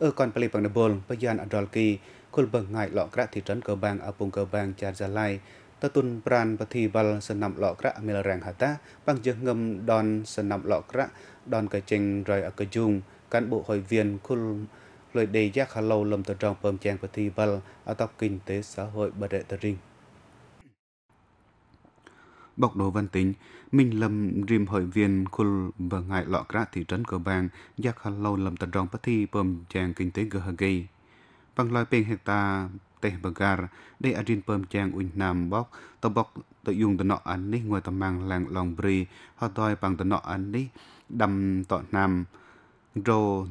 ở còn plei bằng bol bayan adolki kul bang ngai lọ kra thị trấn cơ bang apung cơ bang char gia lai ta tun pran pathi bal sân nằm lọ kra mel rang hata bằng dương ngâm don sân nằm lọ kra don cái trình rồi ở cái dung cán bộ hội viên kul lời đề giác hà lâu lầm tờ trong pơm chàng pathi bal ở tập kinh tế xã hội bà đệ tờ rinh bọc đồ văn tính, mình Lâm rìm hội viên khul và ngại lọ ra thị trấn cửa bang, giác hà lâu lầm tận rong bất thi bầm chàng kinh tế gờ hà gây. Bằng loài bên hecta bờ bagar, đây adin bầm chàng uyn nam bọc tàu bọc tàu dùng tàu nọ ăn đi ngoài tàu mang làng lòng bri, họ đòi bằng tàu nọ ăn đi, đâm tọ nam, rô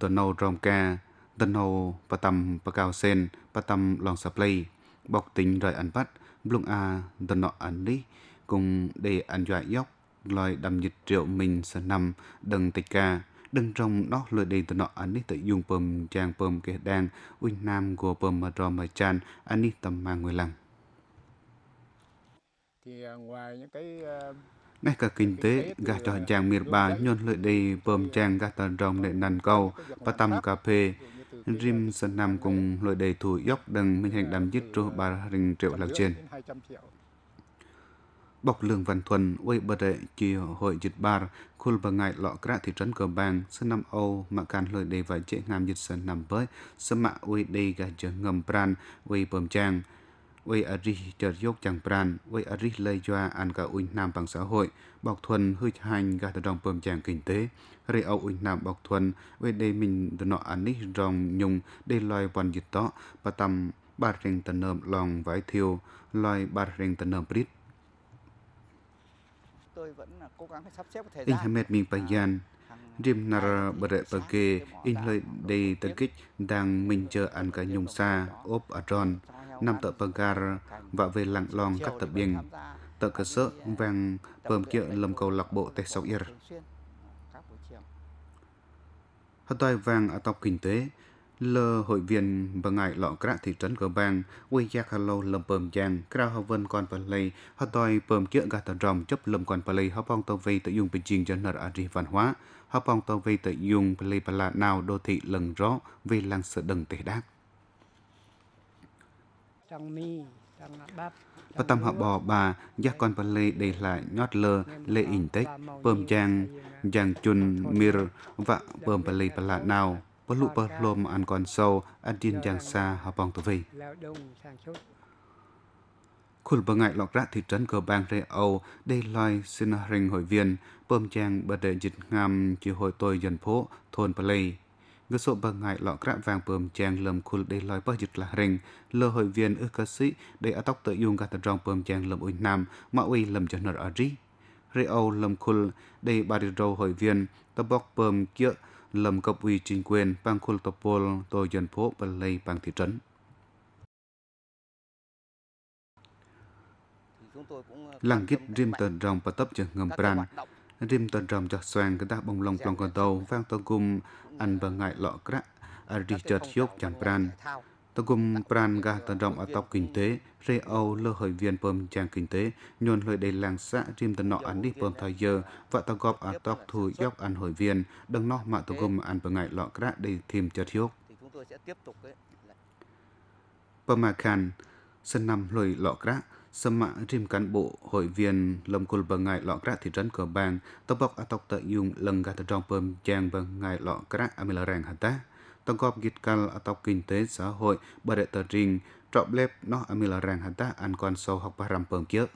tàu nâu rong ca, tàu nâu bà tầm bà cao sen, bà tầm lòng sạp lây, bóc tính rời ăn bắt, blung a tàu nọ ăn đi, cùng để ăn dọa dốc loài đầm dịch triệu mình sẽ nằm đừng tịch ca đừng trong đó lừa đề từ nọ anh đi tự dùng pom chàng pom kẻ đen uyên nam của pom mà rồi mà chan anh đi tầm mang người lăng thì à, ngoài những cái uh ngay cả kinh tế gà cho chàng miệt bà nhon lợi đi bơm chàng gà tà rong để nằn câu và tầm cà phê rim sơn nam cùng lợi đầy thủ dốc đằng minh hành đàm à, dứt trô bà rình triệu lạc trên បុកលឿងវ៉ាន់ធុនអ៊ុយបរេជាហើយយិតបារគុលបងៃលក្រាទីត្រិនកបាំងសណាំអូមកកាន់លុយដេវ៉ៃជេងាមយិតសិនណាំបើសមៈអ៊ុយដេកាជងំប្រានអ៊ុយពំចាំងអ៊ុយអរិះចរយកចាំងប្រានអ៊ុយអរិះលេយួរអានកាអ៊ុញណាំបងសហយបកធុនហឺចហាញកាដងពំចាំងគិនទេរីអូអ៊ុញណាំបកធុនវេដេមិញដណអានេះរងញុងដេឡយវ៉ាន់យិតតបតាំបាត់រៀងតនើមឡងវ៉ៃធាវឡយបាត់រៀងតនើមព្រិត Inhamed Mingpanyan, Rim Nara Barepage, Inhlai Day Takich đang minh chờ ăn cả nhung xa, ốp Adron, Nam tợ Pagar và về lặng lòng các tập biên, tợ cơ sở vàng bờm à, kiệu lầm cầu lạc bộ tê sọc ir. Hạt toài vàng ở tộc kinh tế, lơ hội viên và ngài lọ cả thị trấn cờ bang quê gia hà lô lâm bờm giang cao hào vân con và lây họ đòi bờm chữa gà tà rồng chấp lâm con và lây họ bong tàu vây tự dùng bình trình cho nợ ari văn hóa họ bong tàu vây tự dùng và lây bà lạ nào đô thị lần rõ về làng sở đừng tề đáp và tâm họ bò bà gia con và lê để là nhót lơ lê in tích bơm giang giang chun mir và bơm và lê bà lạ nào bất lụ bất lồm ăn còn sâu, ăn tin giang xa hợp bóng tử vi. Khuẩn bờ ngại lọc ra thị trấn cờ bang Rê Âu, đây loài xin rình hội viên, bơm trang bờ đệ dịch ngam chỉ hội tôi dân phố, thôn bờ lây. Ngư sổ bờ ngại lọc ra vàng bơm trang lầm khuẩn đây loài bờ dịch là rình, lờ hội viên ư cơ sĩ, đây ở tóc tự dung gà tật rong bơm trang lầm ui nam, mà uy lầm cho nở ở ri. Rê Âu lầm khuẩn, đây bà rô hội viên, tập bọc bơm kia, làm cấp ủy chính quyền bang Kultopol tổ dân phố và Balay bang thị trấn. làng kít rìm tần rồng và tấp trường ngầm Bran. Rìm tần rồng cho xoan cái đá bông lông trong con tàu vang tàu cùng ăn và ngại lọ crack. Richard Hyuk chẳng Bran. Tổng cùng Pran ga tận rộng ở tộc kinh tế, rê Âu lơ hội viên bơm trang kinh tế, nhuồn lời đầy làng xã rim tận nọ ăn đi bơm thời giờ, và tàu góp ở tộc thủ dốc ăn hội viên, đừng nó mà tổng cùng ăn bởi ngày lọ cả để thêm chất hiếu. Bơm mà khàn, sân năm lời lọ cả, sâm mã rim cán bộ hội viên lâm cùl bằng ngày lọ cả thị trấn cờ bang, tàu bọc ở tộc tự dùng lần ga tận rộng bơm trang bằng ngày lọ cả amilarang hả ta tổng góp gít cal ở tộc kinh tế xã hội bởi đệ tờ trình trọng lép nó ở mì là ràng hạt ta an con sâu học bà rằm phẩm kiếp.